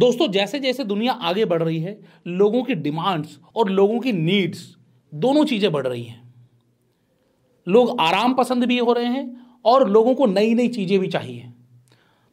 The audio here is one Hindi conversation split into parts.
दोस्तों जैसे जैसे दुनिया आगे बढ़ रही है लोगों की डिमांड्स और लोगों की नीड्स दोनों चीज़ें बढ़ रही हैं लोग आराम पसंद भी हो रहे हैं और लोगों को नई नई चीज़ें भी चाहिए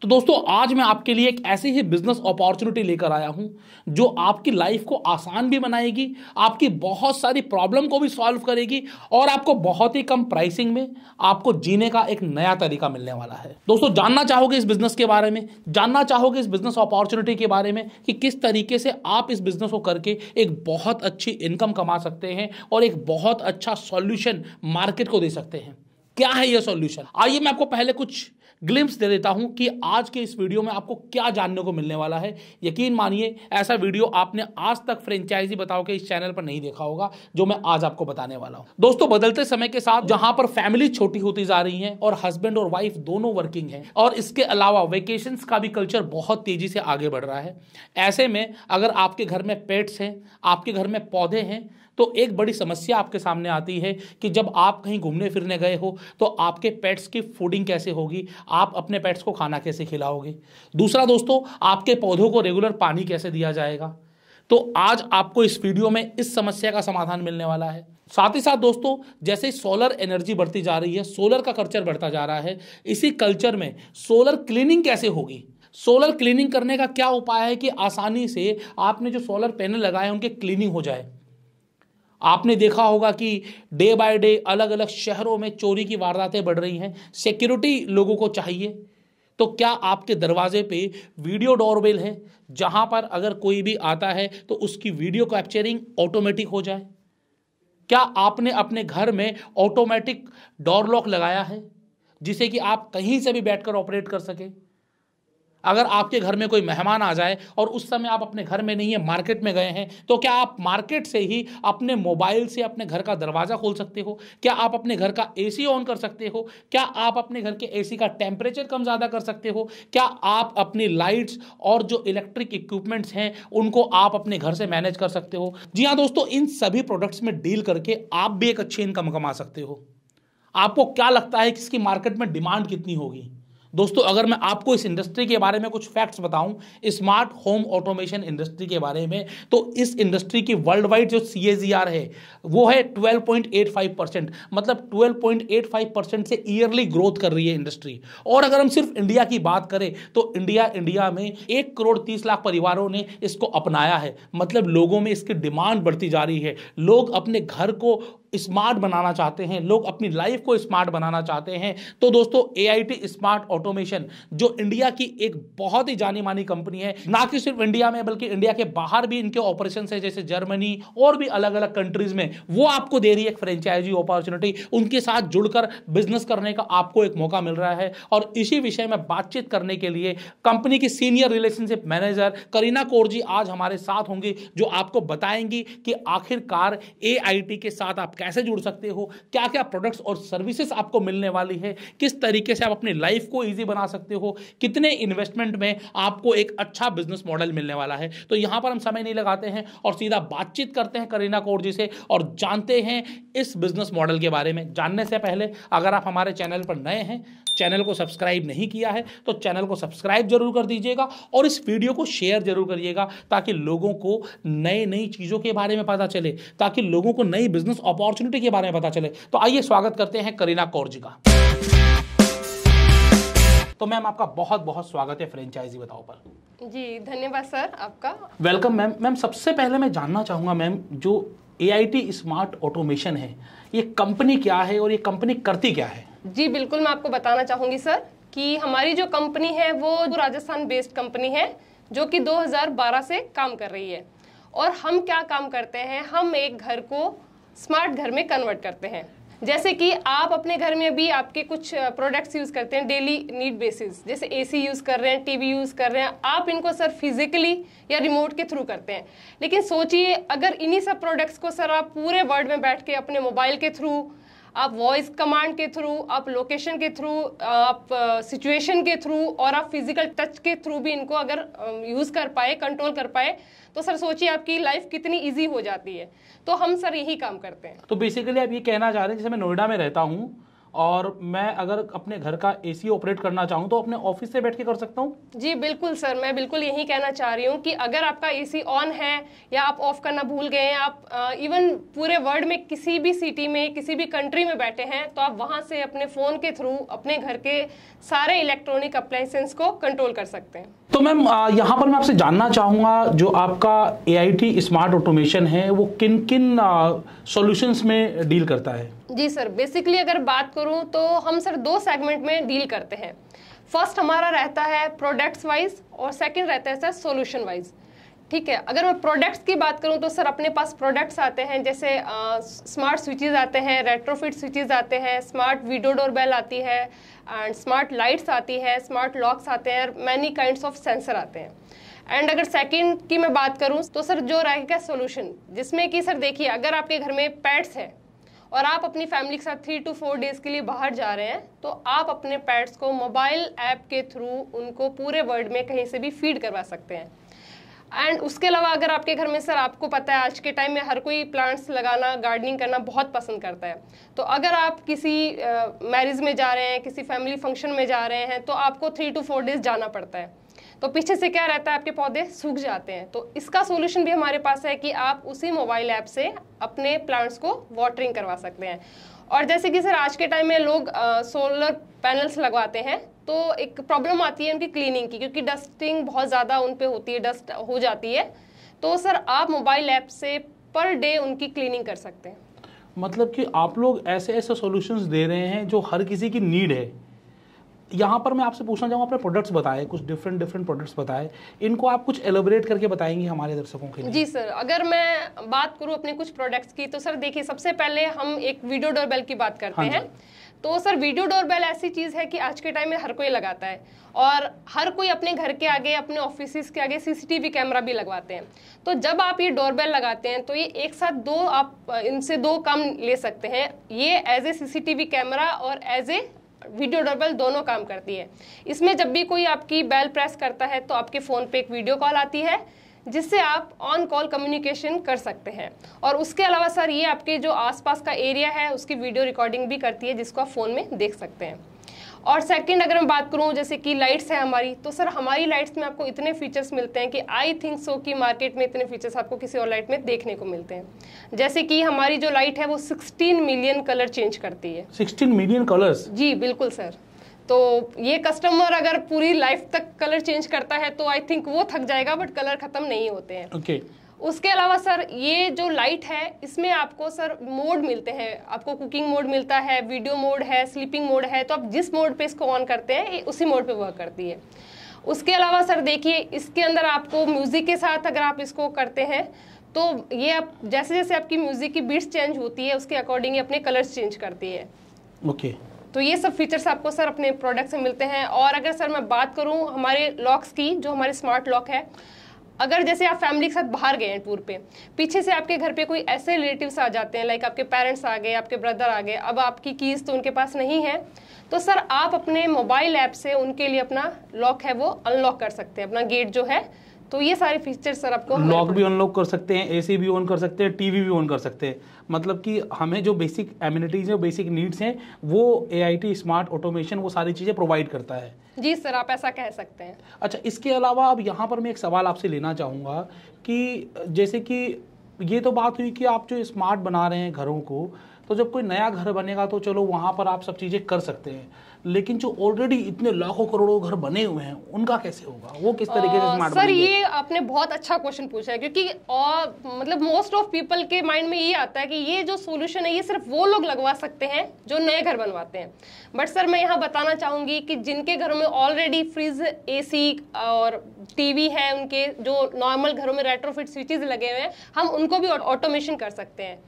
तो दोस्तों आज मैं आपके लिए एक ऐसी ही बिजनेस अपॉर्चुनिटी लेकर आया हूं जो आपकी लाइफ को आसान भी बनाएगी आपकी बहुत सारी प्रॉब्लम को भी सॉल्व करेगी और आपको बहुत ही कम प्राइसिंग में आपको जीने का एक नया तरीका मिलने वाला है दोस्तों जानना चाहोगे इस बिजनेस के बारे में जानना चाहोगे इस बिजनेस अपॉर्चुनिटी के बारे में कि किस तरीके से आप इस बिजनेस को करके एक बहुत अच्छी इनकम कमा सकते हैं और एक बहुत अच्छा सॉल्यूशन मार्केट को दे सकते हैं क्या है यह सॉल्यूशन आइए मैं आपको पहले कुछ ग्लिम्स दे देता हूं कि आज के इस वीडियो में आपको क्या जानने को मिलने वाला है यकीन मानिए ऐसा वीडियो आपने आज तक फ्रेंचाइजी बताओ के इस चैनल पर नहीं देखा होगा जो मैं आज आपको बताने वाला हूं दोस्तों बदलते समय के साथ जहां पर फैमिली छोटी होती जा रही है और हस्बैंड और वाइफ दोनों वर्किंग है और इसके अलावा वेकेशन का भी कल्चर बहुत तेजी से आगे बढ़ रहा है ऐसे में अगर आपके घर में पेट्स हैं आपके घर में पौधे हैं तो एक बड़ी समस्या आपके सामने आती है कि जब आप कहीं घूमने फिरने गए हो तो आपके पेट्स की फूडिंग कैसे होगी आप अपने पेट्स को खाना कैसे खिलाओगे दूसरा दोस्तों आपके पौधों को रेगुलर पानी कैसे दिया जाएगा तो आज आपको इस वीडियो में इस समस्या का समाधान मिलने वाला है साथ ही साथ दोस्तों जैसे सोलर एनर्जी बढ़ती जा रही है सोलर का कल्चर बढ़ता जा रहा है इसी कल्चर में सोलर क्लीनिंग कैसे होगी सोलर क्लीनिंग करने का क्या उपाय है कि आसानी से आपने जो सोलर पैनल लगाए उनके क्लीनिंग हो जाए आपने देखा होगा कि डे बाय डे अलग अलग शहरों में चोरी की वारदातें बढ़ रही हैं सिक्योरिटी लोगों को चाहिए तो क्या आपके दरवाजे पे वीडियो डोरबेल है जहां पर अगर कोई भी आता है तो उसकी वीडियो कैप्चरिंग ऑटोमेटिक हो जाए क्या आपने अपने घर में ऑटोमेटिक डोर लॉक लगाया है जिसे कि आप कहीं से भी बैठकर ऑपरेट कर सकें अगर आपके घर में कोई मेहमान आ जाए और उस समय आप अपने घर में नहीं है मार्केट में गए हैं तो क्या आप मार्केट से ही अपने मोबाइल से अपने घर का दरवाज़ा खोल सकते हो क्या आप अपने घर का एसी ऑन कर सकते हो क्या आप अपने घर के एसी का टेम्परेचर कम ज़्यादा कर सकते हो क्या आप अपनी लाइट्स और जो इलेक्ट्रिक इक्विपमेंट्स हैं उनको आप अपने घर से मैनेज कर सकते हो जी हाँ दोस्तों इन सभी प्रोडक्ट्स में डील करके आप भी एक अच्छी इनकम कमा सकते हो आपको क्या लगता है कि इसकी मार्केट में डिमांड कितनी होगी दोस्तों अगर मैं आपको इस इंडस्ट्री के बारे में कुछ फैक्ट्स बताऊं स्मार्ट होम ऑटोमेशन इंडस्ट्री के बारे में तो इस इंडस्ट्री की वर्ल्ड वाइड जो सी है वो है 12.85 परसेंट मतलब 12.85 परसेंट से ईयरली ग्रोथ कर रही है इंडस्ट्री और अगर हम सिर्फ इंडिया की बात करें तो इंडिया इंडिया में एक करोड़ तीस लाख परिवारों ने इसको अपनाया है मतलब लोगों में इसकी डिमांड बढ़ती जा रही है लोग अपने घर को स्मार्ट बनाना चाहते हैं लोग अपनी लाइफ को स्मार्ट बनाना चाहते हैं तो दोस्तों ए स्मार्ट ऑटोमेशन जो इंडिया की एक बहुत ही जानी मानी कंपनी है ना कि सिर्फ इंडिया में बल्कि इंडिया के बाहर भी इनके ऑपरेशन है जैसे जर्मनी और भी अलग अलग कंट्रीज में वो आपको दे रही है फ्रेंचाइजी अपॉर्चुनिटी उनके साथ जुड़कर बिजनेस करने का आपको एक मौका मिल रहा है और इसी विषय में बातचीत करने के लिए कंपनी की senior relationship manager Kareena Kaur ji आज हमारे साथ होंगी जो आपको बताएंगी कि आखिरकार ए के साथ आप कैसे जुड़ सकते हो क्या क्या प्रोडक्ट्स और सर्विसेज आपको मिलने वाली है किस तरीके से आप अपनी लाइफ को ईजी बना सकते हो कितने इन्वेस्टमेंट में आपको एक अच्छा बिजनेस मॉडल मिलने वाला है तो यहाँ पर हम समय नहीं लगाते हैं और सीधा बातचीत करते हैं करीना कौर जी से और जानते हैं इस बिजनेस मॉडल के बारे में जानने से पहले अगर आप हमारे चैनल पर नए हैं चैनल को सब्सक्राइब नहीं किया है तो चैनल को सब्सक्राइब जरूर कर दीजिएगा और इस वीडियो को शेयर जरूर करिएगा ताकि लोगों को नई नई चीज़ों के बारे में पता चले ताकि लोगों को नई बिजनेस अपॉर्चुनिटी अपॉर्चुनिटी के बारे में पता चले तो आइए स्वागत करते हैं करीना कौर जी का तो मैम आपका बहुत बहुत स्वागत है फ्रेंचाइजी बताओ पर जी धन्यवाद सर आपका वेलकम मैम मैम सबसे पहले मैं जानना चाहूंगा मैम जो ए स्मार्ट ऑटोमेशन है ये कंपनी क्या है और ये कंपनी करती क्या है जी बिल्कुल मैं आपको बताना चाहूंगी सर कि हमारी जो कंपनी है वो राजस्थान बेस्ड कंपनी है जो कि 2012 से काम कर रही है और हम क्या काम करते हैं हम एक घर को स्मार्ट घर में कन्वर्ट करते हैं जैसे कि आप अपने घर में भी आपके कुछ प्रोडक्ट्स यूज़ करते हैं डेली नीड बेसिस जैसे एसी यूज़ कर रहे हैं टीवी यूज़ कर रहे हैं आप इनको सर फिजिकली या रिमोट के थ्रू करते हैं लेकिन सोचिए अगर इन्हीं सब प्रोडक्ट्स को सर आप पूरे वर्ल्ड में बैठ के अपने मोबाइल के थ्रू आप वॉइस कमांड के थ्रू आप लोकेशन के थ्रू आप सिचुएशन uh, के थ्रू और आप फिजिकल टच के थ्रू भी इनको अगर यूज़ um, कर पाए कंट्रोल कर पाए तो सर सोचिए आपकी लाइफ कितनी ईजी हो जाती है तो हम सर यही काम करते हैं तो बेसिकली आप ये कहना चाह रहे हैं जैसे मैं नोएडा में रहता हूँ और मैं अगर अपने घर का एसी ऑपरेट करना चाहूँ तो अपने ऑफिस से बैठ के कर सकता हूँ जी बिल्कुल सर मैं बिल्कुल यही कहना चाह रही हूँ कि अगर आपका एसी ऑन है या आप ऑफ करना भूल गए हैं आप इवन पूरे वर्ल्ड में किसी भी सिटी में किसी भी कंट्री में बैठे हैं तो आप वहाँ से अपने फ़ोन के थ्रू अपने घर के सारे इलेक्ट्रॉनिक अप्लाइंसेंस को कंट्रोल कर सकते हैं तो मैम यहाँ पर मैं आपसे जानना चाहूँगा जो आपका ए स्मार्ट ऑटोमेशन है वो किन किन सॉल्यूशंस में डील करता है जी सर बेसिकली अगर बात करूँ तो हम सर दो सेगमेंट में डील करते हैं फर्स्ट हमारा रहता है प्रोडक्ट्स वाइज और सेकंड रहता है सर सॉल्यूशन वाइज ठीक है अगर मैं प्रोडक्ट्स की बात करूं तो सर अपने पास प्रोडक्ट्स आते हैं जैसे स्मार्ट स्विचेज आते हैं रेट्रोफिट स्विचेज आते हैं स्मार्ट वीडियो डोर बेल आती है एंड स्मार्ट लाइट्स आती है स्मार्ट लॉक्स आते हैं मैनी काइंड्स ऑफ सेंसर आते हैं एंड अगर सेकेंड की मैं बात करूँ तो सर जो रहेगा सोल्यूशन जिसमें कि सर देखिए अगर आपके घर में पैड्स हैं और आप अपनी फैमिली के साथ थ्री टू फोर डेज़ के लिए बाहर जा रहे हैं तो आप अपने पैट्स को मोबाइल ऐप के थ्रू उनको पूरे वर्ल्ड में कहीं से भी फीड करवा सकते हैं एंड उसके अलावा अगर आपके घर में सर आपको पता है आज के टाइम में हर कोई प्लांट्स लगाना गार्डनिंग करना बहुत पसंद करता है तो अगर आप किसी मैरिज में जा रहे हैं किसी फैमिली फंक्शन में जा रहे हैं तो आपको थ्री टू फोर डेज़ जाना पड़ता है तो पीछे से क्या रहता है आपके पौधे सूख जाते हैं तो इसका सोल्यूशन भी हमारे पास है कि आप उसी मोबाइल ऐप से अपने प्लांट्स को वाटरिंग करवा सकते हैं और जैसे कि सर आज के टाइम में लोग सोलर पैनल्स लगवाते हैं तो एक प्रॉब्लम आती है उनकी क्लीनिंग की क्योंकि डस्टिंग बहुत ज़्यादा उन पर होती है डस्ट हो जाती है तो सर आप मोबाइल ऐप से पर डे उनकी क्लीनिंग कर सकते हैं मतलब कि आप लोग ऐसे ऐसे सॉल्यूशंस दे रहे हैं जो हर किसी की नीड है यहाँ पर मैं आपसे पूछना चाहूँगा अपने प्रोडक्ट्स बताएं कुछ डिफरेंट डिफरेंट प्रोडक्ट्स बताएं इनको आप कुछ एलोबरेट करके बताएंगे हमारे दर्शकों के लिए जी सर अगर मैं बात करूँ अपने कुछ प्रोडक्ट्स की तो सर देखिए सबसे पहले हम एक वीडियो डोरबेल की बात करते हाँ हैं तो सर वीडियो डोरबेल ऐसी चीज़ है कि आज के टाइम में हर कोई लगाता है और हर कोई अपने घर के आगे अपने ऑफिस के आगे सीसीटीवी कैमरा भी लगवाते हैं तो जब आप ये डोरबेल लगाते हैं तो ये एक साथ दो आप इनसे दो काम ले सकते हैं ये एज ए सीसीटीवी कैमरा और एज ए वीडियो डबल दोनों काम करती है इसमें जब भी कोई आपकी बेल प्रेस करता है तो आपके फ़ोन पे एक वीडियो कॉल आती है जिससे आप ऑन कॉल कम्युनिकेशन कर सकते हैं और उसके अलावा सर ये आपके जो आसपास का एरिया है उसकी वीडियो रिकॉर्डिंग भी करती है जिसको आप फ़ोन में देख सकते हैं और सेकंड अगर मैं बात करूँ जैसे कि लाइट्स हैं हमारी तो सर हमारी लाइट्स में आपको इतने फीचर्स मिलते हैं कि आई थिंक सो कि मार्केट में इतने फीचर्स आपको किसी और लाइट में देखने को मिलते हैं जैसे कि हमारी जो लाइट है वो 16 मिलियन कलर चेंज करती है 16 मिलियन कलर्स जी बिल्कुल सर तो ये कस्टमर अगर पूरी लाइफ तक कलर चेंज करता है तो आई थिंक वो थक जाएगा बट कलर खत्म नहीं होते हैं ओके okay. उसके अलावा सर ये जो लाइट है इसमें आपको सर मोड मिलते हैं आपको कुकिंग मोड मिलता है वीडियो मोड है स्लीपिंग मोड है तो आप जिस मोड पे इसको ऑन करते हैं उसी मोड पे वर्क करती है उसके अलावा सर देखिए इसके अंदर आपको म्यूज़िक के साथ अगर आप इसको करते हैं तो ये आप जैसे जैसे आपकी म्यूज़िक की बीट्स चेंज होती है उसके अकॉर्डिंग अपने कलर्स चेंज करती है ओके okay. तो ये सब फीचर्स आपको सर अपने प्रोडक्ट से मिलते हैं और अगर सर मैं बात करूँ हमारे लॉक्स की जो हमारे स्मार्ट लॉक है अगर जैसे आप फैमिली के साथ बाहर गए हैं टूर पे पीछे से आपके घर पे कोई ऐसे रिलेटिव्स आ जाते हैं लाइक आपके पेरेंट्स आ गए आपके ब्रदर आ गए अब आपकी कीज़ तो उनके पास नहीं है तो सर आप अपने मोबाइल ऐप से उनके लिए अपना लॉक है वो अनलॉक कर सकते हैं अपना गेट जो है तो ये सारे फीचर सर आपको लॉक भी अनलॉक कर सकते हैं एसी भी ऑन कर सकते हैं टीवी भी ऑन कर सकते हैं मतलब कि हमें जो बेसिक एम्यूनिटीज है बेसिक नीड्स हैं वो ए स्मार्ट ऑटोमेशन वो सारी चीज़ें प्रोवाइड करता है जी सर आप ऐसा कह सकते हैं अच्छा इसके अलावा अब यहाँ पर मैं एक सवाल आपसे लेना चाहूँगा कि जैसे कि ये तो बात हुई कि आप जो स्मार्ट बना रहे हैं घरों को तो जब कोई नया घर बनेगा तो चलो वहाँ पर आप सब चीज़ें कर सकते हैं लेकिन जो ऑलरेडी इतने लाखों करोड़ों घर बने हुए हैं उनका कैसे होगा वो किस तरीके से स्मार्ट सर ये आपने बहुत अच्छा क्वेश्चन पूछा है क्योंकि और मतलब मोस्ट ऑफ पीपल के माइंड में ये आता है कि ये जो सोल्यूशन है ये सिर्फ वो लोग लगवा सकते हैं जो नए घर बनवाते हैं बट सर मैं यहाँ बताना चाहूंगी कि जिनके घरों में ऑलरेडी फ्रिज ए और टीवी है उनके जो नॉर्मल घरों में रेट्रोफिट स्विचेज लगे हुए हैं हम उनको भी ऑटोमेशन कर सकते हैं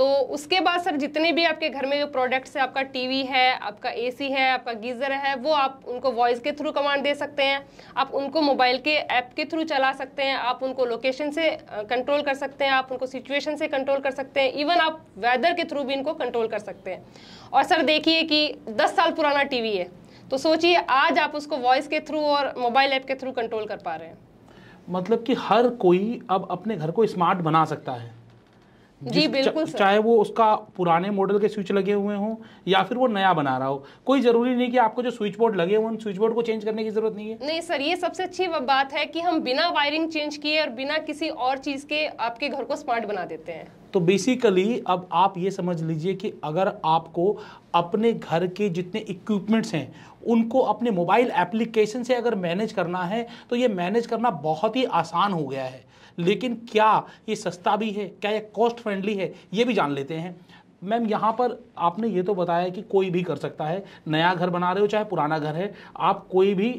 तो उसके बाद सर जितने भी आपके घर में जो प्रोडक्ट्स है आपका टीवी है आपका एसी है आपका गीज़र है वो आप उनको वॉइस के थ्रू कमांड दे सकते हैं आप उनको मोबाइल के ऐप के थ्रू चला सकते हैं आप उनको लोकेशन से कंट्रोल कर सकते हैं आप उनको सिचुएशन से कंट्रोल कर सकते हैं इवन आप वेदर के थ्रू भी इनको कंट्रोल कर सकते हैं और सर देखिए कि दस साल पुराना टी है तो सोचिए आज आप उसको वॉइस के थ्रू और मोबाइल ऐप के थ्रू कंट्रोल कर पा रहे हैं मतलब कि हर कोई अब अपने घर को स्मार्ट बना सकता है जी बिल्कुल चा, चाहे वो उसका पुराने मॉडल के स्विच लगे हुए हों या फिर वो नया बना रहा हो कोई जरूरी नहीं कि आपको जो स्विच बोर्ड लगे हुए उन स्विच बोर्ड को चेंज करने की जरूरत नहीं है नहीं सर ये सबसे अच्छी बात है कि हम बिना वायरिंग चेंज किए और बिना किसी और चीज के आपके घर को स्मार्ट बना देते हैं तो बेसिकली अब आप ये समझ लीजिए कि अगर आपको अपने घर के जितने इक्विपमेंट्स हैं उनको अपने मोबाइल एप्लीकेशन से अगर मैनेज करना है तो ये मैनेज करना बहुत ही आसान हो गया है लेकिन क्या ये सस्ता भी है क्या ये कॉस्ट फ्रेंडली है ये भी जान लेते हैं मैम यहाँ पर आपने ये तो बताया कि कोई भी कर सकता है नया घर बना रहे हो चाहे पुराना घर है आप कोई भी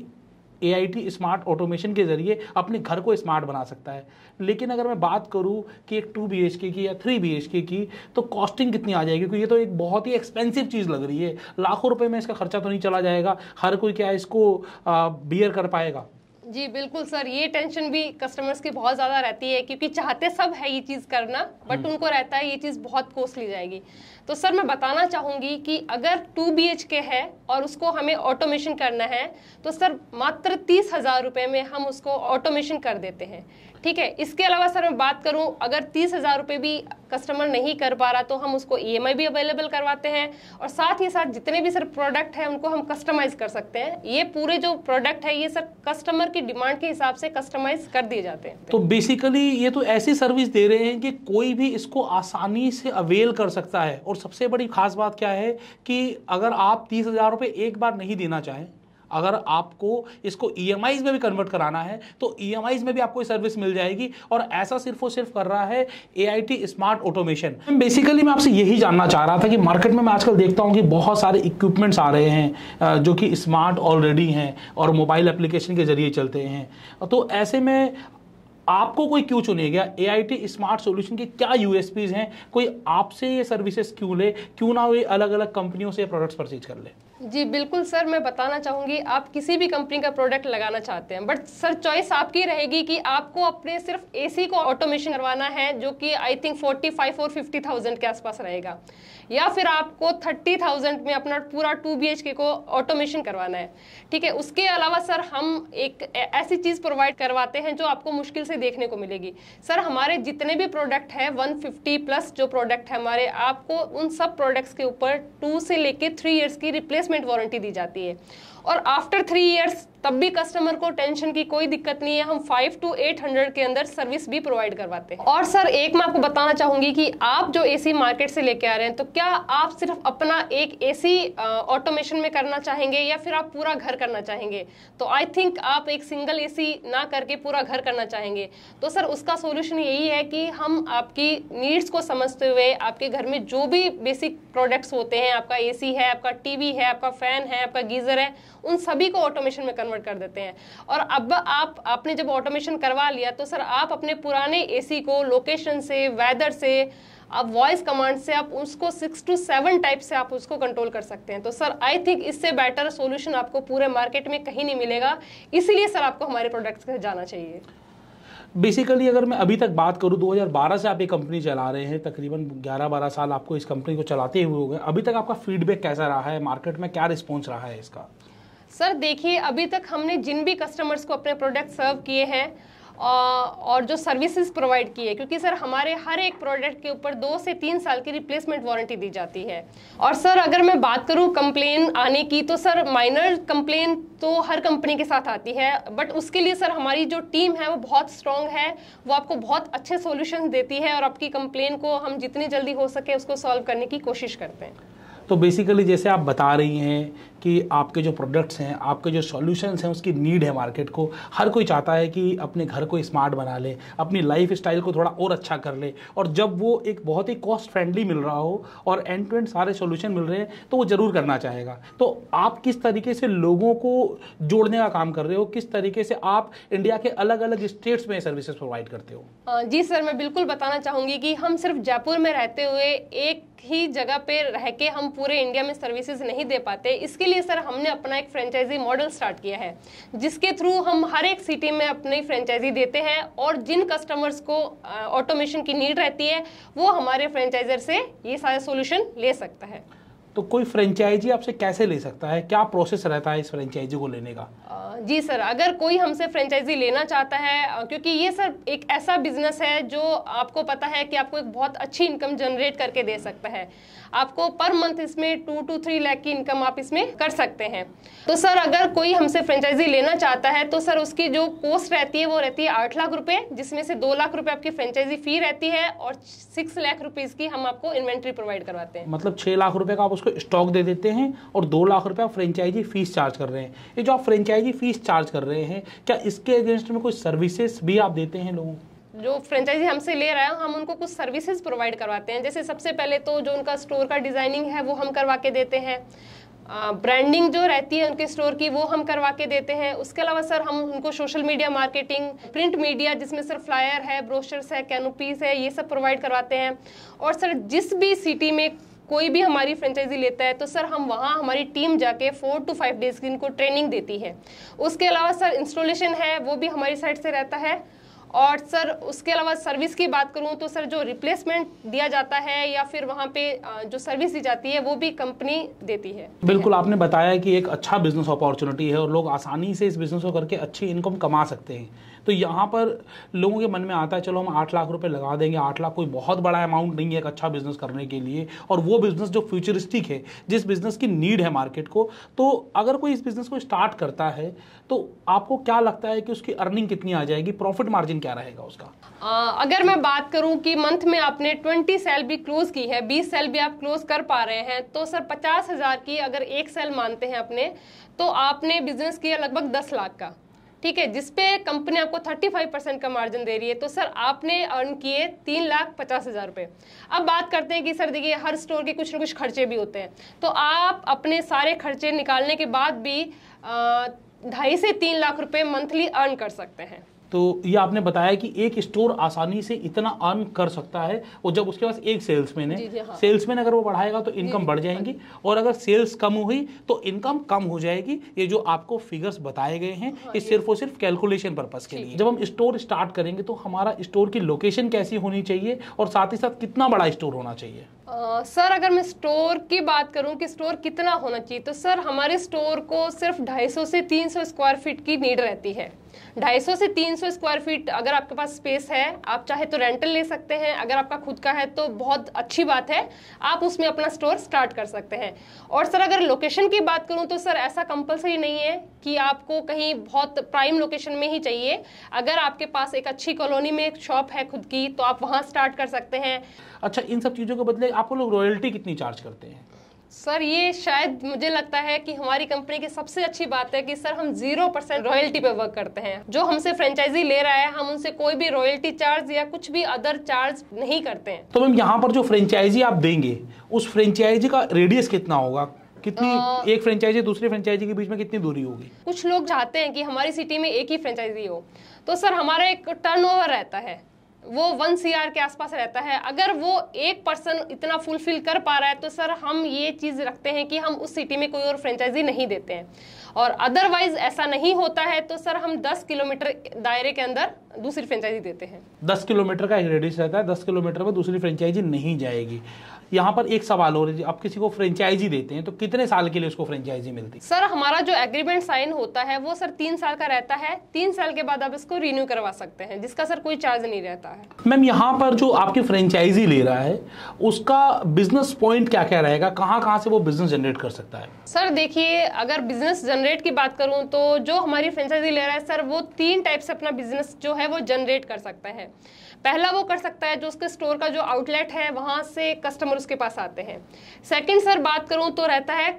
ए स्मार्ट ऑटोमेशन के ज़रिए अपने घर को स्मार्ट बना सकता है लेकिन अगर मैं बात करूँ कि एक टू बी की या थ्री बी की तो कॉस्टिंग कितनी आ जाएगी क्योंकि ये तो एक बहुत ही एक्सपेंसिव चीज़ लग रही है लाखों रुपए में इसका खर्चा तो नहीं चला जाएगा हर कोई क्या इसको बियर कर पाएगा जी बिल्कुल सर ये टेंशन भी कस्टमर्स की बहुत ज़्यादा रहती है क्योंकि चाहते सब है ये चीज़ करना बट हम्म। उनको रहता है ये चीज़ बहुत कॉस्टली जाएगी तो सर मैं बताना चाहूँगी कि अगर टू बी एच के है और उसको हमें ऑटोमेशन करना है तो सर मात्र तीस हज़ार रुपये में हम उसको ऑटोमेशन कर देते हैं ठीक है इसके अलावा सर मैं बात करूं अगर तीस हज़ार रुपये भी कस्टमर नहीं कर पा रहा तो हम उसको ईएमआई e भी अवेलेबल करवाते हैं और साथ ही साथ जितने भी सर प्रोडक्ट हैं उनको हम कस्टमाइज़ कर सकते हैं ये पूरे जो प्रोडक्ट है ये सर कस्टमर की डिमांड के हिसाब से कस्टमाइज़ कर दिए जाते हैं तो बेसिकली ये तो ऐसी सर्विस दे रहे हैं कि कोई भी इसको आसानी से अवेल कर सकता है और सबसे बड़ी खास बात क्या है कि अगर आप तीस हज़ार रुपये एक बार नहीं देना चाहें अगर आपको इसको ई e में भी कन्वर्ट कराना है तो ई e में भी आपको सर्विस मिल जाएगी और ऐसा सिर्फ और सिर्फ कर रहा है ए स्मार्ट ऑटोमेशन बेसिकली मैं आपसे यही जानना चाह रहा था कि मार्केट में मैं आजकल देखता हूँ कि बहुत सारे इक्विपमेंट्स आ रहे हैं जो कि स्मार्ट ऑलरेडी हैं और मोबाइल एप्लीकेशन के जरिए चलते हैं तो ऐसे में आपको कोई क्यों चुने गया A I T smart solution के क्या यूएसपीज हैं कोई आपसे ये सर्विसेज क्यों ले क्यों ना वे अलग अलग कंपनियों से प्रोडक्ट्स परचेज कर ले जी बिल्कुल सर मैं बताना चाहूँगी आप किसी भी कंपनी का प्रोडक्ट लगाना चाहते हैं बट सर चॉइस आपकी रहेगी कि आपको अपने सिर्फ एसी को ऑटोमेशन करवाना है जो कि आई थिंक 45 और 50,000 के आसपास रहेगा या फिर आपको 30,000 में अपना पूरा 2 बीएचके को ऑटोमेशन करवाना है ठीक है उसके अलावा सर हम एक ऐसी चीज़ प्रोवाइड करवाते हैं जो आपको मुश्किल से देखने को मिलेगी सर हमारे जितने भी प्रोडक्ट हैं वन प्लस जो प्रोडक्ट है हमारे आपको उन सब प्रोडक्ट्स के ऊपर टू से लेकर थ्री ईयर्स की रिप्लेस रिप्लेसमेंट वारंटी दी जाती है और आफ्टर थ्री ईयर्स तब भी कस्टमर को टेंशन की कोई दिक्कत नहीं है हम फाइव टू एट हंड्रेड के अंदर सर्विस भी प्रोवाइड करवाते हैं और सर एक मैं आपको बताना चाहूंगी कि आप जो एसी मार्केट से लेके आ रहे हैं तो क्या आप सिर्फ अपना एक एसी ऑटोमेशन में करना चाहेंगे या फिर आप पूरा घर करना चाहेंगे तो आई थिंक आप एक सिंगल ए ना करके पूरा घर करना चाहेंगे तो सर उसका सोल्यूशन यही है कि हम आपकी नीड्स को समझते हुए आपके घर में जो भी बेसिक प्रोडक्ट्स होते हैं आपका एसी है आपका टीवी है आपका फैन है आपका गीज़र है उन सभी को ऑटोमेशन में कन्वर्ट कर देते हैं और अब आप आपने जब ऑटोमेशन करवा लिया तो सर आप अपने पुराने एसी को लोकेशन से वेदर से आप वॉइस कमांड से आप उसको सिक्स टू सेवन टाइप से आप उसको कंट्रोल कर सकते हैं तो सर आई थिंक इससे बेटर सोल्यूशन आपको पूरे मार्केट में कहीं नहीं मिलेगा इसीलिए सर आपको हमारे प्रोडक्ट्स के जाना चाहिए बेसिकली अगर मैं अभी तक बात करूँ 2012 से आप ये कंपनी चला रहे हैं तकरीबन 11-12 साल आपको इस कंपनी को चलाते हुए हो गए अभी तक आपका फीडबैक कैसा रहा है मार्केट में क्या रिस्पॉन्स रहा है इसका सर देखिए अभी तक हमने जिन भी कस्टमर्स को अपने प्रोडक्ट सर्व किए हैं और जो सर्विसेज प्रोवाइड की है क्योंकि सर हमारे हर एक प्रोडक्ट के ऊपर दो से तीन साल की रिप्लेसमेंट वारंटी दी जाती है और सर अगर मैं बात करूँ कंप्लेन आने की तो सर माइनर कंप्लेन तो हर कंपनी के साथ आती है बट उसके लिए सर हमारी जो टीम है वो बहुत स्ट्रांग है वो आपको बहुत अच्छे सोल्यूशन देती है और आपकी कंप्लेन को हम जितनी जल्दी हो सके उसको सॉल्व करने की कोशिश करते हैं तो बेसिकली जैसे आप बता रही हैं कि आपके जो प्रोडक्ट्स हैं आपके जो सॉल्यूशंस हैं उसकी नीड है मार्केट को हर कोई चाहता है कि अपने घर को स्मार्ट बना ले अपनी लाइफ स्टाइल को थोड़ा और अच्छा कर ले और जब वो एक बहुत ही कॉस्ट फ्रेंडली मिल रहा हो और एंड टू एंड सारे सोल्यूशन मिल रहे हैं तो वो ज़रूर करना चाहेगा तो आप किस तरीके से लोगों को जोड़ने का काम कर रहे हो किस तरीके से आप इंडिया के अलग अलग स्टेट्स में सर्विसेज प्रोवाइड करते हो जी सर मैं बिल्कुल बताना चाहूँगी कि हम सिर्फ जयपुर में रहते हुए एक ही जगह पे रह के हम पूरे इंडिया में सर्विसेज नहीं दे पाते इसके लिए सर हमने अपना एक फ्रेंचाइजी मॉडल स्टार्ट किया है जिसके थ्रू हम हर एक सिटी में अपनी फ्रेंचाइजी देते हैं और जिन कस्टमर्स को ऑटोमेशन की नीड रहती है वो हमारे फ्रेंचाइजर से ये सारे सोल्यूशन ले सकता है तो कोई फ्रेंचाइजी आपसे कैसे ले सकता है क्या प्रोसेस रहता है इस फ्रेंचाइजी को लेने का जी सर अगर कोई हमसे फ्रेंचाइजी लेना चाहता है क्योंकि ये सर एक ऐसा बिजनेस है जो आपको पता है कि आपको एक बहुत अच्छी इनकम जनरेट करके दे सकता है आपको पर मंथ इसमें टू टू थ्री लाख की इनकम आप इसमें कर सकते हैं तो सर अगर कोई हमसे फ्रेंचाइजी लेना चाहता है तो सर उसकी जो कोस्ट रहती है वो रहती है आठ लाख रुपए जिसमें से दो लाख रुपए आपकी फ्रेंचाइजी फी रहती है और सिक्स लाख रुपीज की हम आपको इन्वेंट्री प्रोवाइड करवाते हैं मतलब छह लाख रुपए का आप उसको स्टॉक दे देते हैं और दो लाख रुपया फ्रेंचाइजी फीस चार्ज कर रहे हैं ये जो आप फ्रेंचाइजी फीस चार्ज कर रहे हैं क्या इसके अगेंस्ट में कोई सर्विसेज भी आप देते हैं लोगों को जो फ्रेंचाइजी हमसे ले रहा है हम उनको कुछ सर्विसेज प्रोवाइड करवाते हैं जैसे सबसे पहले तो जो उनका स्टोर का डिज़ाइनिंग है वो हम करवा के देते हैं ब्रांडिंग जो रहती है उनके स्टोर की वो हम करवा के देते हैं उसके अलावा सर हम उनको social media marketing print media जिसमें सर फ्लायर है ब्रोशर्स है कैनोपीज है ये सब प्रोवाइड करवाते हैं और सर जिस भी सिटी में कोई भी हमारी फ्रेंचाइजी लेता है तो सर हम वहाँ हमारी टीम जाके फोर टू फाइव डेज की इनको ट्रेनिंग देती है उसके अलावा सर इंस्टॉलेशन है वो भी हमारी साइड से रहता है और सर उसके अलावा सर्विस की बात करूँ तो सर जो रिप्लेसमेंट दिया जाता है या फिर वहाँ पे जो सर्विस दी जाती है वो भी कंपनी देती है बिल्कुल आपने बताया कि एक अच्छा बिजनेस अपॉर्चुनिटी है और लोग आसानी से इस बिजनेस को करके अच्छी इनकम कमा सकते हैं तो यहाँ पर लोगों के मन में आता है चलो हम आठ लाख रुपए लगा देंगे आठ लाख कोई बहुत बड़ा अमाउंट नहीं है एक अच्छा बिजनेस करने के लिए और वो बिजनेस जो फ्यूचरिस्टिक है जिस बिजनेस की नीड है मार्केट को तो अगर कोई इस बिजनेस को स्टार्ट करता है तो आपको क्या लगता है कि उसकी अर्निंग कितनी आ जाएगी प्रॉफिट मार्जिन क्या रहेगा उसका आ, अगर मैं बात करूं कि मंथ में आपने 20 सेल भी क्लोज की है 20 सेल भी आप क्लोज कर पा रहे हैं तो सर पचास हजार की अगर एक सेल मानते हैं अपने तो आपने बिजनेस किया लगभग दस लाख का ठीक है जिसपे कंपनी आपको 35 परसेंट का मार्जिन दे रही है तो सर आपने अर्न किए तीन लाख पचास हज़ार रुपये अब बात करते हैं कि सर देखिए हर स्टोर के कुछ ना कुछ खर्चे भी होते हैं तो आप अपने सारे खर्चे निकालने के बाद भी ढाई से तीन लाख रुपये मंथली अर्न कर सकते हैं तो ये आपने बताया कि एक स्टोर आसानी से इतना अर्न कर सकता है और जब उसके पास एक सेल्समैन है हाँ। सेल्समैन अगर वो बढ़ाएगा तो इनकम बढ़ जाएंगी और अगर सेल्स कम हुई तो इनकम कम हो जाएगी ये जो आपको फिगर्स बताए गए हैं हाँ, ये सिर्फ और सिर्फ कैलकुलेशन पर्पज के लिए जब हम स्टोर स्टार्ट करेंगे तो हमारा स्टोर की लोकेशन कैसी होनी चाहिए और साथ ही साथ कितना बड़ा स्टोर होना चाहिए सर सर अगर मैं स्टोर की बात करूं कि स्टोर कितना होना चाहिए तो सर हमारे स्टोर को सिर्फ 250 से 300 स्क्वायर फीट की नीड रहती है ढाई से तीन स्क्वायर फीट अगर आपके पास स्पेस है आप चाहे तो रेंटल ले सकते हैं अगर आपका खुद का है तो बहुत अच्छी बात है आप उसमें अपना स्टोर स्टार्ट कर सकते हैं और सर अगर लोकेशन की बात करूँ तो सर ऐसा कंपलसरी नहीं है कि आपको कहीं बहुत प्राइम लोकेशन में ही चाहिए अगर आपके पास एक अच्छी कॉलोनी में एक शॉप है खुद की तो आप वहाँ स्टार्ट कर सकते हैं अच्छा इन सब चीज़ों के बदले आपको लोग रॉयल्टी कितनी चार्ज करते हैं सर ये शायद मुझे लगता है कि हमारी कंपनी की सबसे अच्छी बात है कि सर हम जीरो परसेंट रॉयल्टी पे वर्क करते हैं जो हमसे फ्रेंचाइजी ले रहा है हम उनसे कोई भी रॉयल्टी चार्ज या कुछ भी अदर चार्ज नहीं करते हैं तो मैम यहाँ पर जो फ्रेंचाइजी आप देंगे उस फ्रेंचाइजी का रेडियस कितना होगा कितनी आ, एक फ्रेंचाइजी दूसरे फ्रेंचाइजी के बीच में कितनी दूरी होगी कुछ लोग चाहते हैं कि हमारी सिटी में एक ही फ्रेंचाइजी हो तो सर हमारा एक टर्नओवर रहता है वो वन सी के आसपास रहता है अगर वो एक पर्सन इतना फुलफिल कर पा रहा है तो सर हम ये चीज़ रखते हैं कि हम उस सिटी में कोई और फ्रेंचाइजी नहीं देते हैं और अदरवाइज ऐसा नहीं होता है तो सर हम 10 किलोमीटर दायरे के अंदर दूसरी फ्रेंचाइजी देते हैं 10 किलोमीटर का एक रेडियस रहता है 10 किलोमीटर में दूसरी फ्रेंचाइजी नहीं जाएगी यहाँ पर एक सवाल हो रहा है आप किसी को फ्रेंचाइजी देते हैं तो कितने साल के लिए उसको फ्रेंचाइजी मिलती है सर हमारा जो एग्रीमेंट साइन होता है वो सर तीन साल का रहता है तीन साल के बाद आप इसको रिन्यू करवा सकते हैं जिसका सर कोई चार्ज नहीं रहता है मैम यहाँ पर जो आपकी फ्रेंचाइजी ले रहा है उसका बिजनेस पॉइंट क्या क्या रहेगा कहाँ कहाँ से वो बिजनेस जनरेट कर सकता है सर देखिए अगर बिजनेस जनरेट की बात करूँ तो जो हमारी फ्रेंचाइजी ले रहा है सर वो तीन टाइप से अपना बिजनेस जो है वो जनरेट कर सकता है पहला वो कर सकता है जो उसके स्टोर का जो आउटलेट है वहाँ से कस्टमर उसके पास आते हैं सेकंड सर बात करूं तो रहता है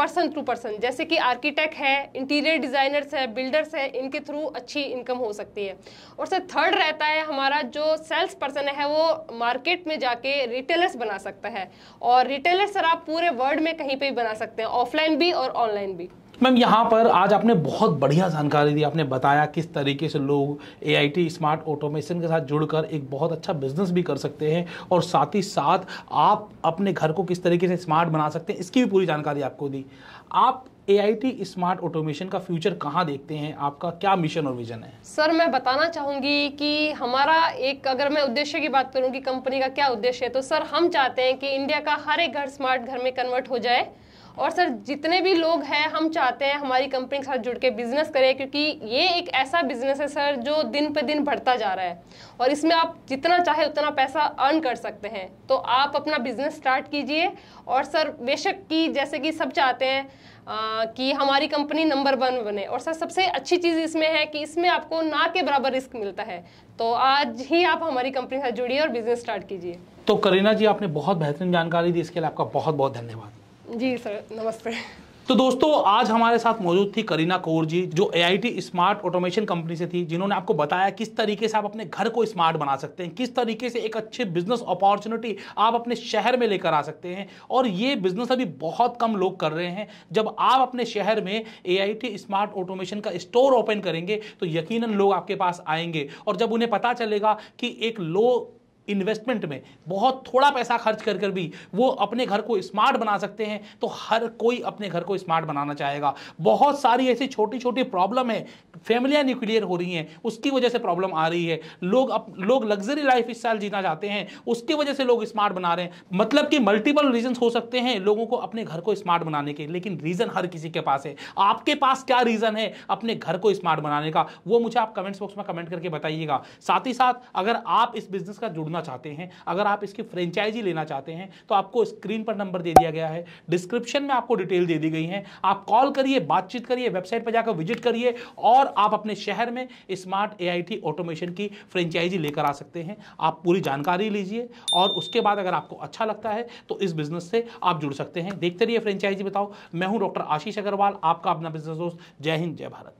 पर्सन टू पर्सन जैसे कि आर्किटेक्ट है इंटीरियर डिज़ाइनर्स है बिल्डर्स है इनके थ्रू अच्छी इनकम हो सकती है और सर थर्ड रहता है हमारा जो सेल्स पर्सन है वो मार्केट में जाके रिटेलर्स बना सकता है और रिटेलर सर आप पूरे वर्ल्ड में कहीं पर भी बना सकते हैं ऑफलाइन भी और ऑनलाइन भी मैम यहाँ पर आज आपने बहुत बढ़िया जानकारी दी आपने बताया किस तरीके से लोग ए स्मार्ट ऑटोमेशन के साथ जुड़कर एक बहुत अच्छा बिजनेस भी कर सकते हैं और साथ ही साथ आप अपने घर को किस तरीके से स्मार्ट बना सकते हैं इसकी भी पूरी जानकारी आपको दी आप ए स्मार्ट ऑटोमेशन का फ्यूचर कहाँ देखते हैं आपका क्या मिशन और विजन है सर मैं बताना चाहूँगी कि हमारा एक अगर मैं उद्देश्य की बात करूँ कि कंपनी का क्या उद्देश्य है तो सर हम चाहते हैं कि इंडिया का हर एक घर स्मार्ट घर में कन्वर्ट हो जाए और सर जितने भी लोग हैं हम चाहते हैं हमारी कंपनी के साथ जुड़ के बिजनेस करें क्योंकि ये एक ऐसा बिजनेस है सर जो दिन पे दिन बढ़ता जा रहा है और इसमें आप जितना चाहे उतना पैसा अर्न कर सकते हैं तो आप अपना बिजनेस स्टार्ट कीजिए और सर बेशक की जैसे कि सब चाहते हैं आ, कि हमारी कंपनी नंबर वन बने और सर सबसे अच्छी चीज़ इसमें है कि इसमें आपको ना के बराबर रिस्क मिलता है तो आज ही आप हमारी कंपनी के साथ जुड़िए और बिजनेस स्टार्ट कीजिए तो करीना जी आपने बहुत बेहतरीन जानकारी दी इसके लिए आपका बहुत बहुत धन्यवाद जी सर नमस्ते तो दोस्तों आज हमारे साथ मौजूद थी करीना कौर जी जो ए स्मार्ट ऑटोमेशन कंपनी से थी जिन्होंने आपको बताया किस तरीके से आप अपने घर को स्मार्ट बना सकते हैं किस तरीके से एक अच्छे बिजनेस अपॉर्चुनिटी आप अपने शहर में लेकर आ सकते हैं और ये बिजनेस अभी बहुत कम लोग कर रहे हैं जब आप अपने शहर में ए स्मार्ट ऑटोमेशन का स्टोर ओपन करेंगे तो यकीन लोग आपके पास आएंगे और जब उन्हें पता चलेगा कि एक लो इन्वेस्टमेंट में बहुत थोड़ा पैसा खर्च कर कर भी वो अपने घर को स्मार्ट बना सकते हैं तो हर कोई अपने घर को स्मार्ट बनाना चाहेगा बहुत सारी ऐसी छोटी छोटी प्रॉब्लम है फैमिलियाँ न्यूक्लियर हो रही हैं उसकी वजह से प्रॉब्लम आ रही है लोग अप, लोग लग्जरी लाइफ स्टाइल जीना चाहते हैं उसकी वजह से लोग स्मार्ट बना रहे हैं मतलब कि मल्टीपल रीजन हो सकते हैं लोगों को अपने घर को स्मार्ट बनाने के लेकिन रीज़न हर किसी के पास है आपके पास क्या रीज़न है अपने घर को स्मार्ट बनाने का वो मुझे आप कमेंट्स बॉक्स में कमेंट करके बताइएगा साथ ही साथ अगर आप इस बिजनेस का जुड़ जुड़ना चाहते हैं अगर आप इसकी फ्रेंचाइजी लेना चाहते हैं तो आपको स्क्रीन पर नंबर दे दिया गया है डिस्क्रिप्शन में आपको डिटेल दे दी गई है आप कॉल करिए बातचीत करिए वेबसाइट पर जाकर विजिट करिए और आप अपने शहर में स्मार्ट ए ऑटोमेशन की फ्रेंचाइजी लेकर आ सकते हैं आप पूरी जानकारी लीजिए और उसके बाद अगर आपको अच्छा लगता है तो इस बिजनेस से आप जुड़ सकते हैं देखते रहिए फ्रेंचाइजी बताओ मैं हूं डॉक्टर आशीष अग्रवाल आपका अपना बिजनेस दोस्त जय हिंद जय भारत